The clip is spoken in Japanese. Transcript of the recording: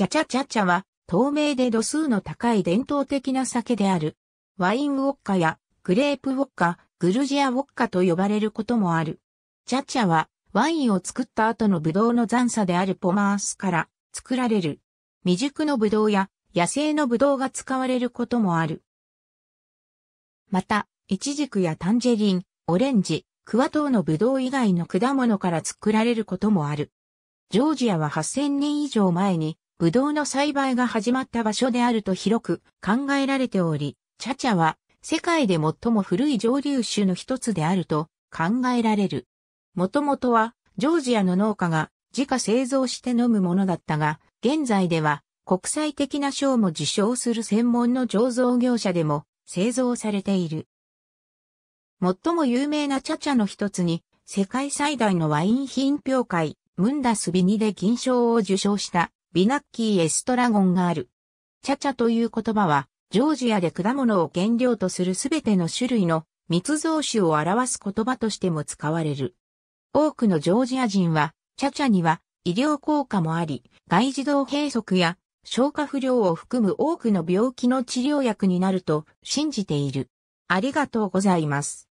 チャチャチャチャは、透明で度数の高い伝統的な酒である。ワインウォッカや、グレープウォッカ、グルジアウォッカと呼ばれることもある。チャチャは、ワインを作った後のブドウの残差であるポマースから作られる。未熟のブドウや野生のブドウが使われることもある。また、イチジクやタンジェリン、オレンジ、クワ等のブドウ以外の果物から作られることもある。ジョージアは8000年以上前にブドウの栽培が始まった場所であると広く考えられており、茶々は世界で最も古い蒸留酒の一つであると考えられる。もともとはジョージアの農家が自家製造して飲むものだったが、現在では国際的な賞も受賞する専門の醸造業者でも製造されている。最も有名な茶々の一つに、世界最大のワイン品評会、ムンダスビニで銀賞を受賞したビナッキーエストラゴンがある。チャチャという言葉は、ジョージアで果物を原料とするすべての種類の密造酒を表す言葉としても使われる。多くのジョージア人は、チャチャには医療効果もあり、外児童閉塞や消化不良を含む多くの病気の治療薬になると信じている。ありがとうございます。